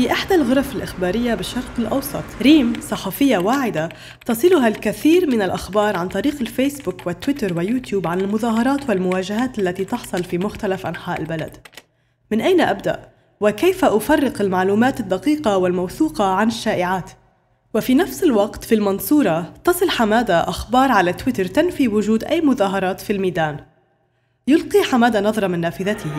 في إحدى الغرف الإخبارية بالشرق الأوسط ريم صحفية واعدة تصلها الكثير من الأخبار عن طريق الفيسبوك والتويتر ويوتيوب عن المظاهرات والمواجهات التي تحصل في مختلف أنحاء البلد من أين أبدأ؟ وكيف أفرق المعلومات الدقيقة والموثوقة عن الشائعات؟ وفي نفس الوقت في المنصورة تصل حمادة أخبار على تويتر تنفي وجود أي مظاهرات في الميدان يلقي حمادة نظرة من نافذته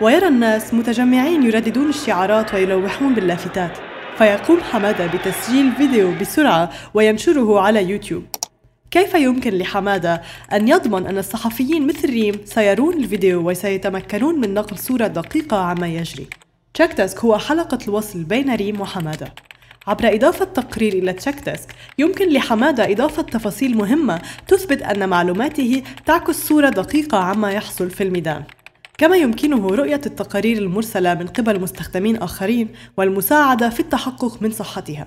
ويرى الناس متجمعين يرددون الشعارات ويلوحون باللافتات فيقوم حمادة بتسجيل فيديو بسرعة وينشره على يوتيوب كيف يمكن لحمادة أن يضمن أن الصحفيين مثل ريم سيرون الفيديو وسيتمكنون من نقل صورة دقيقة عما يجري؟ تشاك تاسك هو حلقة الوصل بين ريم وحمادة عبر إضافة تقرير إلى تشيك ديسك يمكن لحمادة إضافة تفاصيل مهمة تثبت أن معلوماته تعكس صورة دقيقة عما يحصل في الميدان كما يمكنه رؤية التقارير المرسلة من قبل مستخدمين آخرين والمساعدة في التحقق من صحتها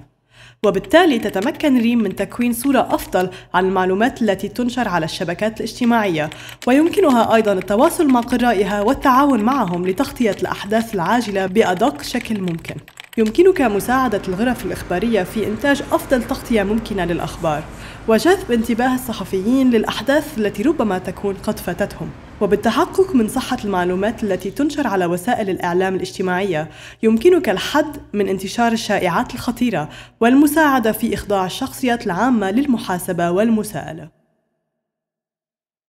وبالتالي تتمكن ريم من تكوين صورة أفضل عن المعلومات التي تنشر على الشبكات الاجتماعية ويمكنها أيضا التواصل مع قرائها والتعاون معهم لتغطية الأحداث العاجلة بأدق شكل ممكن يمكنك مساعدة الغرف الإخبارية في إنتاج أفضل تغطية ممكنة للأخبار وجذب انتباه الصحفيين للأحداث التي ربما تكون قد فاتتهم وبالتحقق من صحة المعلومات التي تنشر على وسائل الإعلام الاجتماعية يمكنك الحد من انتشار الشائعات الخطيرة والمساعدة في إخضاع الشخصيات العامة للمحاسبة والمساءلة